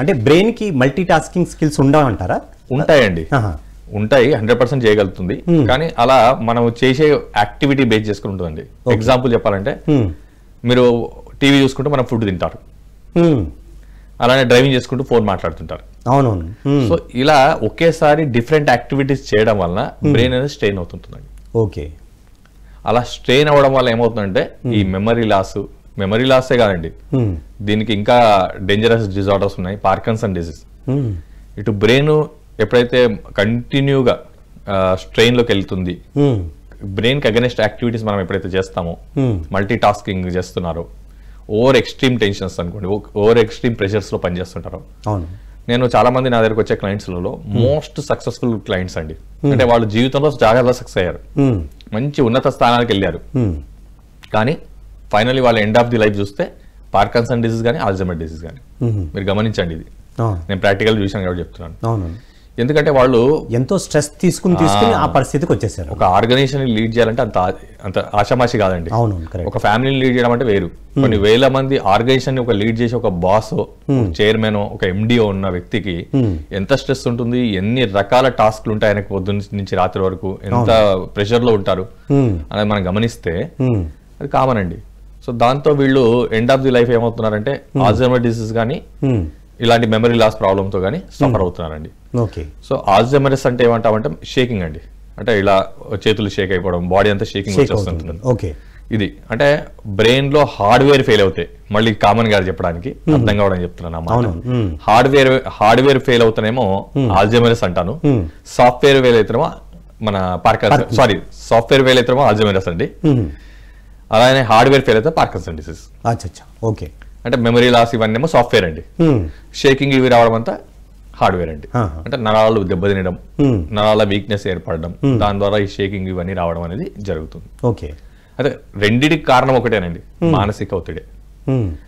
అంటే బ్రెయిన్ కి multi tasking skills ఉండవంటారా ఉంటాయండి ఉంటాయి హండ్రెడ్ పర్సెంట్ చేయగలుగుతుంది కానీ అలా మనం చేసే యాక్టివిటీ బేస్ చేసుకుని ఉంటుందండి ఎగ్జాంపుల్ చెప్పాలంటే మీరు టీవీ చూసుకుంటూ మనం ఫుడ్ తింటారు అలానే డ్రైవింగ్ చేసుకుంటూ ఫోన్ మాట్లాడుతుంటారు అవునవును సో ఇలా ఒకేసారి డిఫరెంట్ యాక్టివిటీస్ చేయడం వలన బ్రెయిన్ అనేది స్ట్రెయిన్ అవుతుంటుందండి ఓకే అలా స్ట్రెయిన్ అవ్వడం వల్ల ఏమవుతుందంటే ఈ మెమరీ లాస్ మెమరీ లాసే కాదండి hmm. దీనికి ఇంకా డేంజరస్ డిజార్డర్స్ ఉన్నాయి పార్కన్సన్ డిజీజ్ hmm. ఇటు బ్రెయిన్ ఎప్పుడైతే కంటిన్యూగా స్ట్రెయిన్లోకి వెళ్తుంది బ్రెయిన్కి అగెనెస్ట్ యాక్టివిటీస్ మనం ఎప్పుడైతే చేస్తామో మల్టీ hmm. టాస్కింగ్ చేస్తున్నారో ఓవర్ ఎక్స్ట్రీమ్ టెన్షన్స్ అనుకోండి ఓవర్ ఎక్స్ట్రీమ్ ప్రెషర్స్లో పనిచేస్తుంటారు నేను చాలా మంది నా దగ్గరకు వచ్చే క్లయింట్స్లలో మోస్ట్ సక్సెస్ఫుల్ క్లయింట్స్ అండి అంటే వాళ్ళు జీవితంలో చాలా సక్సెస్ అయ్యారు మంచి ఉన్నత స్థానానికి వెళ్ళారు కానీ ఫైనల్లీ వాళ్ళ ఎండ్ ఆఫ్ ది లైఫ్ చూస్తే పార్కన్సన్ డిసీజ్ కానీ ఆల్జమర్ డిసీజ్ కానీ మీరు గమనించండి ఇది నేను ప్రాక్టికల్ చూసాను కాబట్టి చెప్తున్నాను ఎందుకంటే వాళ్ళు ఎంతో స్ట్రెస్ తీసుకుని తీసుకుని ఆ పరిస్థితికి వచ్చేసారు ఒక ఆర్గనైజేషన్ లీడ్ చేయాలంటే అంత అంత ఆషామాషి కాదండి అవును ఒక ఫ్యామిలీని లీడ్ చేయడం అంటే వేరు కొన్ని వేల మంది ఆర్గనైజేషన్ ఒక లీడ్ చేసి ఒక బాస్ చైర్మన్ ఒక ఎండిఓ ఉన్న వ్యక్తికి ఎంత స్ట్రెస్ ఉంటుంది ఎన్ని రకాల టాస్క్లు ఉంటాయి ఆయనకు పొద్దున్న నుంచి రాత్రి వరకు ఎంత ప్రెషర్ లో ఉంటారు అనేది మనం గమనిస్తే అది కామన్ అండి సో దాంతో వీళ్ళు ఎండ్ ఆఫ్ ది లైఫ్ ఏమవుతున్నారంటే ఆల్జమర్ డిసీజ్ కానీ ఇలాంటి మెమరీ లాస్ ప్రాబ్లంతో కానీ సఫర్ అవుతున్నారండి ఓకే సో ఆల్జమరిస్ అంటే ఏమంటామంటే షేకింగ్ అండి అంటే ఇలా చేతులు షేక్ అయిపోవడం బాడీ అంతా షేకింగ్ ఓకే ఇది అంటే బ్రెయిన్ లో హార్డ్వేర్ ఫెయిల్ అవుతాయి మళ్ళీ కామన్ గారు చెప్పడానికి hmm. అర్థం కావడం చెప్తున్నాను హార్డ్వేర్ హార్డ్వేర్ ఫెయిల్ అవుతానేమో ఆల్జమరిస్ అంటాను సాఫ్ట్వేర్ ఫెయిల్ అవుతానేమో మన పార్కర్ సారీ సాఫ్ట్వేర్ ఫెయిల్ అవుతానేమో ఆల్జమరిస్ అండి hmm. అలానే హార్డ్వేర్ ఫెయిల్ అయితే పార్కిన్సన్ డిసీజ్ ఓకే అంటే మెమరీ లాస్ ఇవన్నీ సాఫ్ట్వేర్ అండి షేకింగ్ ఇవి రావడం అంతా హార్డ్వేర్ అండి అంటే నరాలు దెబ్బతినడం నరాల వీక్నెస్ ఏర్పడడం దాని ద్వారా ఈ షేకింగ్ ఇవన్నీ రావడం అనేది జరుగుతుంది ఓకే అయితే రెండింటికి కారణం ఒకటేనండి మానసిక ఒత్తిడి